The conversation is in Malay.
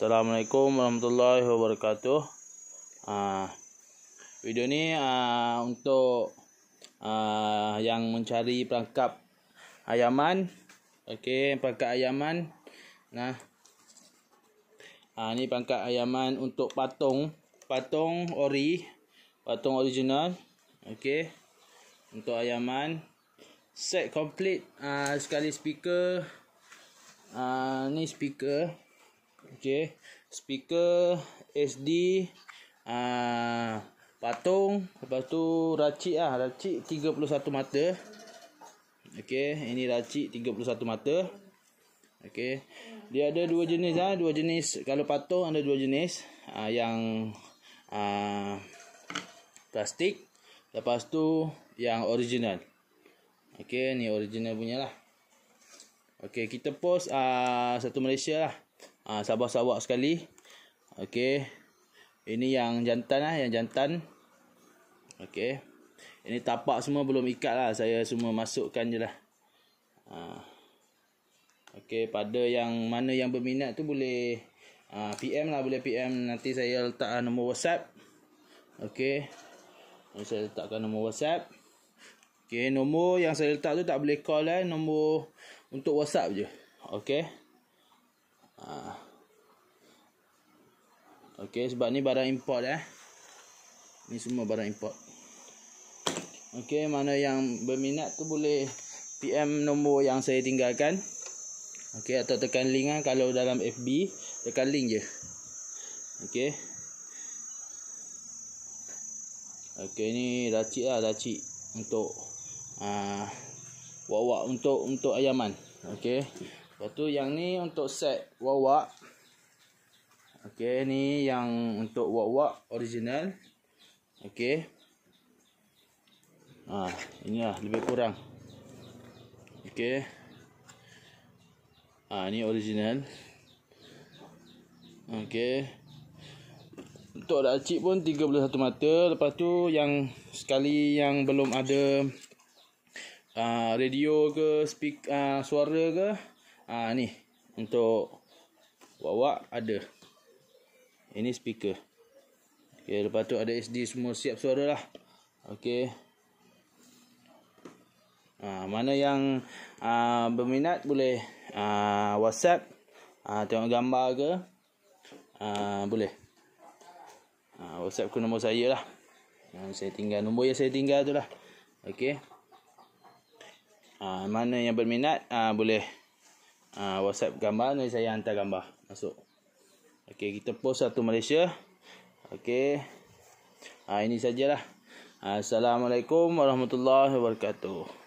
Assalamualaikum warahmatullahi wabarakatuh. Uh, video ni uh, untuk uh, yang mencari perangkap ayaman. Okey, perangkap ayaman. Nah. Uh, ni perangkap ayaman untuk patung, patung ori, patung original. Okey. Untuk ayaman set complete uh, sekali speaker. Uh, ni speaker okey speaker SD a uh, patung lepas tu racik ah racik 31 mata okey ini racik 31 mata okey dia ada dua jenis ah dua jenis kalau patung ada dua jenis uh, yang uh, plastik lepas tu yang original okey ni original punyalah. lah Okey, kita post uh, satu Malaysia lah. Ha, ah, Sabah Sarawak sekali. Okey. Ini yang jantan lah. Yang jantan. Okey. Ini tapak semua belum ikat lah. Saya semua masukkan je lah. Ha. Okey. Pada yang mana yang berminat tu boleh ha, ah, PM lah. Boleh PM. Nanti saya letak lah nombor WhatsApp. Okey. Nanti saya letakkan nombor WhatsApp. Okey. Nombor yang saya letak tu tak boleh call lah. Eh. Nombor untuk WhatsApp je. Okey. Okey sebab ni barang import eh. Ni semua barang import. Okey mana yang berminat tu boleh PM nombor yang saya tinggalkan. Okey atau tekan link lah. kalau dalam FB tekan link je. Okey. Okey ni racik lah racik untuk uh, untuk untuk ayaman. Okey. Lepas tu yang ni untuk set wawak. Okey, ni yang untuk wak-wak original. Okey. Ha, lah lebih kurang. Okey. Ha, ni original. Okey. Untuk dakcik pun 31 mata. Lepas tu yang sekali yang belum ada uh, radio ke speak uh, suara ke. Ha, ni untuk wak-wak ada ini speaker ok lepas tu ada SD semua siap suara lah ok ha, mana yang uh, berminat boleh uh, whatsapp uh, tengok gambar ke uh, boleh uh, whatsapp ke nombor saya lah yang saya tinggal nombor yang saya tinggal tu lah ok uh, mana yang berminat uh, boleh uh, whatsapp gambar ni saya hantar gambar masuk Okey, kita post satu Malaysia. Okey. Ha, ini sajalah. Assalamualaikum warahmatullahi wabarakatuh.